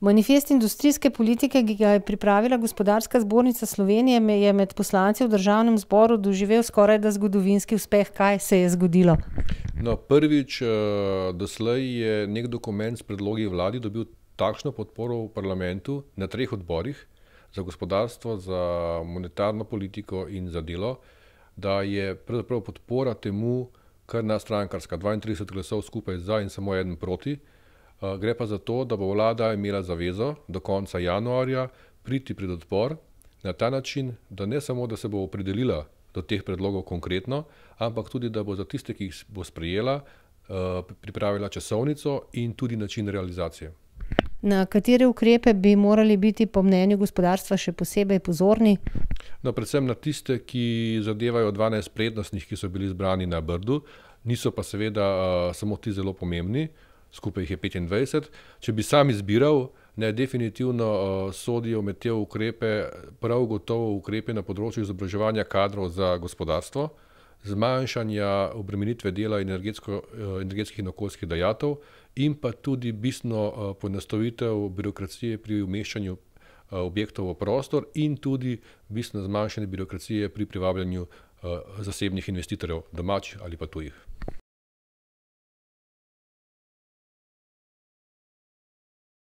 Manifest industrijske politike, ki ga je pripravila gospodarska zbornica Slovenije, je med poslanci v državnem zboru doživel skoraj da zgodovinski uspeh. Kaj se je zgodilo? No, prvič, eh, doslej je nek dokument s predlogi vladi dobil takšno podporo v parlamentu na treh odborih za gospodarstvo, za monetarno politiko in za delo, da je pravzaprav podpora temu kar na strankarska. 32 glasov skupaj za in samo en proti. Eh, gre pa za to, da bo vlada imela zavezo do konca januarja priti pred odpor na ta način, da ne samo, da se bo opredelila do teh predlogov konkretno, ampak tudi, da bo za tiste, ki jih bo sprejela, eh, pripravila časovnico in tudi način realizacije. Na katere ukrepe bi morali biti po mnenju gospodarstva še posebej pozorni? No, predvsem na tiste, ki zadevajo 12 prednostnih, ki so bili izbrani na Brdu, niso pa seveda uh, samo ti zelo pomembni, uh, skupaj jih je 25. Če bi sam izbiral, ne definitivno uh, sodijo med te ukrepe, prav gotovo ukrepe na področju izobraževanja kadrov za gospodarstvo, zmanjšanja obremenitve dela energetsko, uh, energetskih in okoljskih dejatov in pa tudi bistveno uh, poenostavitev birokracije pri umeščanju uh, objektov v prostor in tudi bistveno zmanjšanje birokracije pri privabljanju uh, zasebnih investitorjev, domačih ali pa tujih.